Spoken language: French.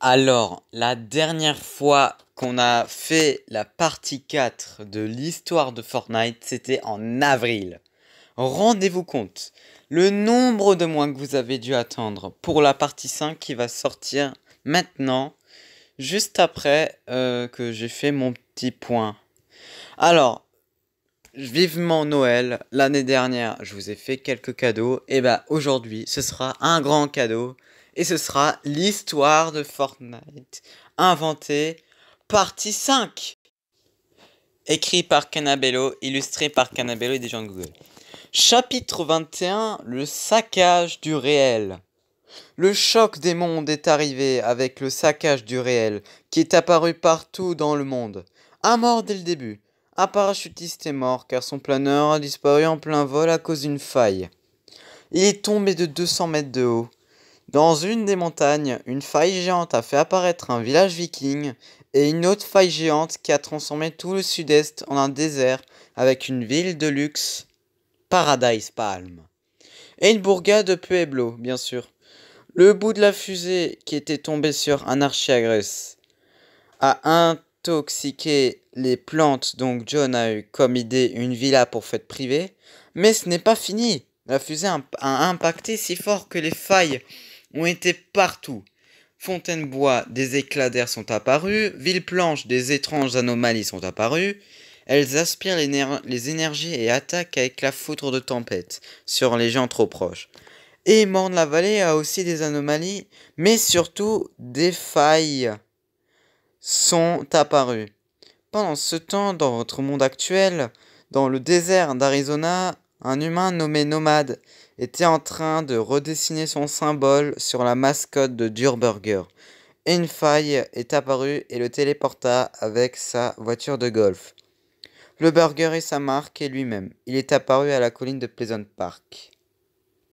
Alors, la dernière fois qu'on a fait la partie 4 de l'histoire de Fortnite, c'était en avril. Rendez-vous compte, le nombre de mois que vous avez dû attendre pour la partie 5 qui va sortir maintenant, juste après euh, que j'ai fait mon petit point. Alors, vivement Noël, l'année dernière je vous ai fait quelques cadeaux, et eh bah ben, aujourd'hui ce sera un grand cadeau, et ce sera l'histoire de Fortnite, inventée, partie 5. Écrit par Canabello, illustré par Canabello et des gens de Google. Chapitre 21, le saccage du réel. Le choc des mondes est arrivé avec le saccage du réel qui est apparu partout dans le monde. Un mort dès le début. Un parachutiste est mort car son planeur a disparu en plein vol à cause d'une faille. Il est tombé de 200 mètres de haut. Dans une des montagnes, une faille géante a fait apparaître un village viking et une autre faille géante qui a transformé tout le sud-est en un désert avec une ville de luxe, Paradise Palm. Et une bourgade de Pueblo, bien sûr. Le bout de la fusée qui était tombé sur un archiagresse a intoxiqué les plantes, donc John a eu comme idée une villa pour fête privée. Mais ce n'est pas fini. La fusée a impacté si fort que les failles ont été partout. Fontainebois, des éclats d'air sont apparus, Villeplanche, des étranges anomalies sont apparues. Elles aspirent les, énergies et attaquent avec la foutre de tempête sur les gens trop proches. Et Morne-la-Vallée a aussi des anomalies, mais surtout des failles sont apparues. Pendant ce temps, dans votre monde actuel, dans le désert d'Arizona, un humain nommé Nomad était en train de redessiner son symbole sur la mascotte de Durburger. Et une faille est apparue et le téléporta avec sa voiture de golf. Le burger et sa marque et lui-même. Il est apparu à la colline de Pleasant Park.